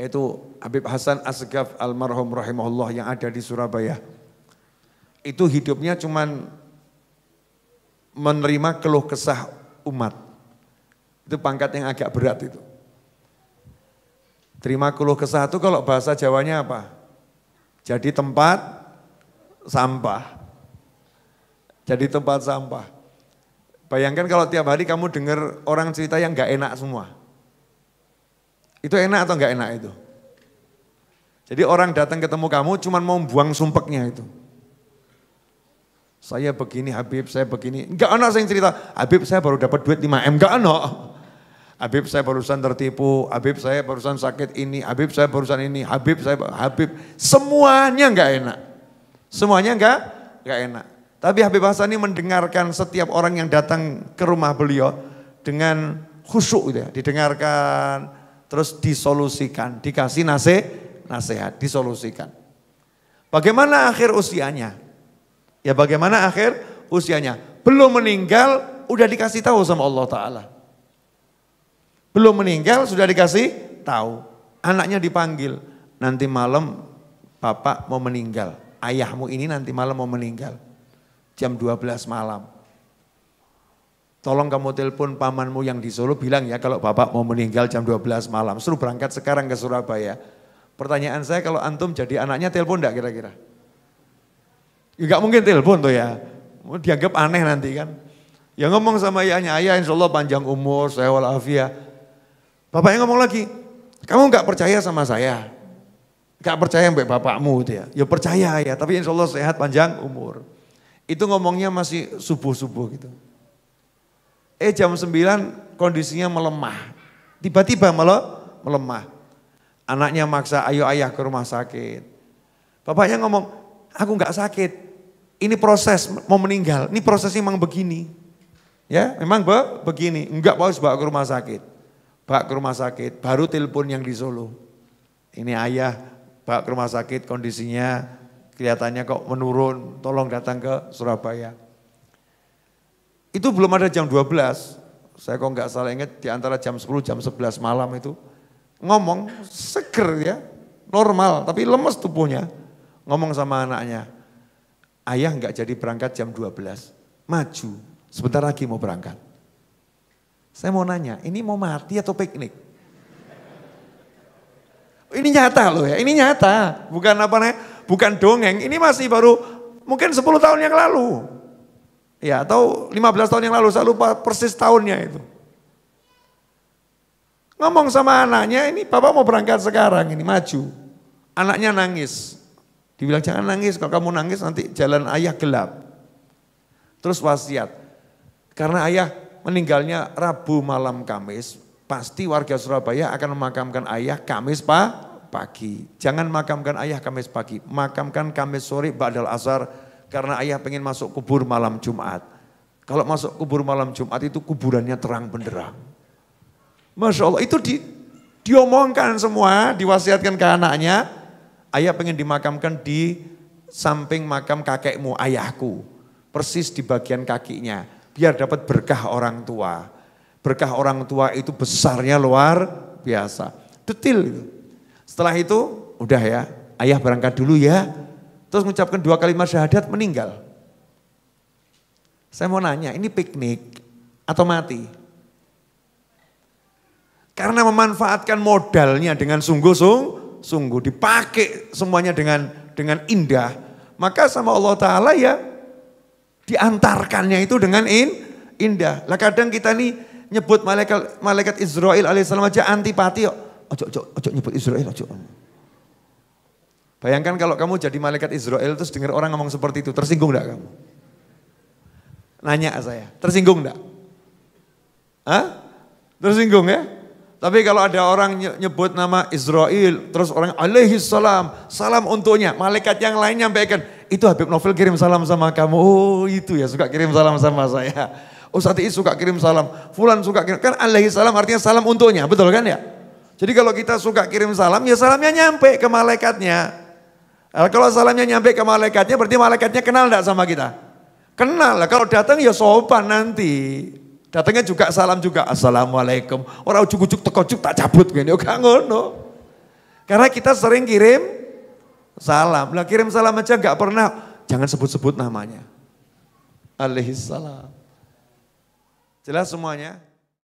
Itu Habib Hasan Asgaf almarhum rahimahullah yang ada di Surabaya. Itu hidupnya cuman menerima keluh kesah umat. Itu pangkat yang agak berat itu. Terima keluh kesah itu kalau bahasa Jawanya apa? Jadi tempat sampah. Jadi tempat sampah. Bayangkan kalau tiap hari kamu dengar orang cerita yang gak enak semua. Itu enak atau enggak enak itu? Jadi orang datang ketemu kamu cuman mau buang sumpeknya itu. Saya begini Habib, saya begini. Enggak enak saya cerita, Habib saya baru dapat duit 5M, enggak enak. Habib saya barusan tertipu, Habib saya barusan sakit ini, Habib saya barusan ini, Habib saya Habib semuanya enggak enak. Semuanya enggak enggak enak. Tapi Habib Hasan ini mendengarkan setiap orang yang datang ke rumah beliau dengan khusyuk gitu ya, didengarkan, terus disolusikan, dikasih nasi, nasihat, disolusikan. Bagaimana akhir usianya? Ya bagaimana akhir usianya? Belum meninggal, udah dikasih tahu sama Allah Ta'ala. Belum meninggal, sudah dikasih tahu. Anaknya dipanggil, nanti malam bapak mau meninggal. Ayahmu ini nanti malam mau meninggal. Jam 12 malam Tolong kamu telepon pamanmu yang di Solo bilang ya kalau bapak mau meninggal jam 12 malam. Suruh berangkat sekarang ke Surabaya. Pertanyaan saya kalau antum jadi anaknya telepon enggak kira-kira? Enggak ya, mungkin telepon tuh ya. Dianggap aneh nanti kan. Ya ngomong sama ayahnya, ayah insya Allah panjang umur, saya walafiat. Bapaknya ngomong lagi, kamu enggak percaya sama saya. Enggak percaya sama bapakmu ya Ya percaya ya, tapi insya Allah sehat panjang umur. Itu ngomongnya masih subuh-subuh gitu. Eh jam 9 kondisinya melemah. Tiba-tiba melemah. Anaknya maksa ayo ayah ke rumah sakit. Bapaknya ngomong, aku nggak sakit. Ini proses mau meninggal. Ini prosesnya memang begini. Ya, memang be, begini. Enggak paus bawa ke rumah sakit. Bawa ke rumah sakit, baru telepon yang di Solo. Ini ayah bawa ke rumah sakit kondisinya kelihatannya kok menurun, tolong datang ke Surabaya. Itu belum ada jam 12, saya kok nggak salah ingat di antara jam 10 jam 11 malam itu ngomong seger ya normal tapi lemes tubuhnya ngomong sama anaknya ayah nggak jadi berangkat jam 12 maju sebentar lagi mau berangkat saya mau nanya ini mau mati atau piknik ini nyata loh ya ini nyata bukan apa nih bukan dongeng ini masih baru mungkin 10 tahun yang lalu Ya, atau 15 tahun yang lalu, saya lupa persis tahunnya itu. Ngomong sama anaknya, ini bapak mau berangkat sekarang, ini maju. Anaknya nangis. Dibilang jangan nangis, kalau kamu nangis nanti jalan ayah gelap. Terus wasiat. Karena ayah meninggalnya Rabu malam Kamis, pasti warga Surabaya akan memakamkan ayah Kamis pa, pagi. Jangan makamkan ayah Kamis pagi, makamkan Kamis sore, Ba'dal Asar, karena ayah pengen masuk kubur malam Jumat. Kalau masuk kubur malam Jumat itu kuburannya terang benderang. Masya Allah itu di, diomongkan semua, diwasiatkan ke anaknya. Ayah pengen dimakamkan di samping makam kakekmu, ayahku. Persis di bagian kakinya. Biar dapat berkah orang tua. Berkah orang tua itu besarnya luar biasa. Detil Setelah itu udah ya, ayah berangkat dulu ya. Terus mengucapkan dua kalimat syahadat meninggal. Saya mau nanya, ini piknik atau mati? Karena memanfaatkan modalnya dengan sungguh-sungguh, sungguh dipakai semuanya dengan dengan indah, maka sama Allah Taala ya diantarkannya itu dengan in, indah. Lah kadang kita nih nyebut malaikat malaikat Israel alaihissalam aja antipati, ojo ojo ojo nyebut Israel ojo. Bayangkan kalau kamu jadi malaikat Israel terus dengar orang ngomong seperti itu, tersinggung enggak kamu? Nanya saya, tersinggung enggak? Hah? Tersinggung ya? Tapi kalau ada orang nyebut nama Israel, terus orang alaihi salam, salam untuknya. Malaikat yang lain nyampaikan, itu Habib Novel kirim salam sama kamu. Oh itu ya, suka kirim salam sama saya. Ustaz oh, Iis suka kirim salam, Fulan suka kirim. Kan alaihi salam artinya salam untuknya, betul kan ya? Jadi kalau kita suka kirim salam, ya salamnya nyampe ke malaikatnya. Eh, kalau salamnya nyampe ke malaikatnya berarti malaikatnya kenal tidak sama kita? Kenal lah. Kalau datang ya sopan nanti. Datangnya juga salam juga. Assalamualaikum. Orang ujuk-ujuk tekojuk tak cabut. Gini. Gak ngono. Karena kita sering kirim salam. Lah kirim salam aja gak pernah. Jangan sebut-sebut namanya. Alaihissalam. Jelas semuanya?